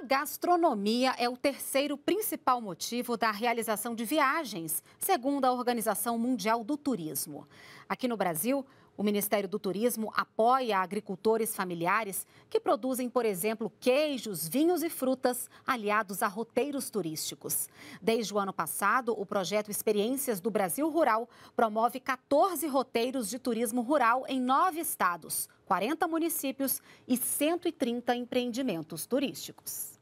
A gastronomia é o terceiro principal motivo da realização de viagens, segundo a Organização Mundial do Turismo. Aqui no Brasil, o Ministério do Turismo apoia agricultores familiares que produzem, por exemplo, queijos, vinhos e frutas aliados a roteiros turísticos. Desde o ano passado, o projeto Experiências do Brasil Rural promove 14 roteiros de turismo rural em nove estados, 40 municípios e 130 empreendimentos turísticos.